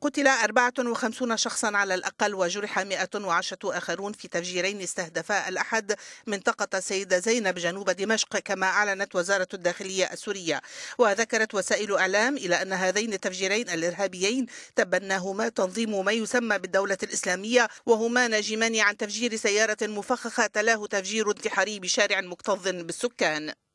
قتل 54 شخصا على الأقل وجرح 110 آخرون في تفجيرين استهدفا الأحد منطقة سيدة زينب جنوب دمشق كما أعلنت وزارة الداخلية السورية وذكرت وسائل إعلام إلى أن هذين التفجيرين الإرهابيين تبناهما تنظيم ما يسمى بالدولة الإسلامية وهما ناجمان عن تفجير سيارة مفخخة تلاه تفجير انتحاري بشارع مكتظ بالسكان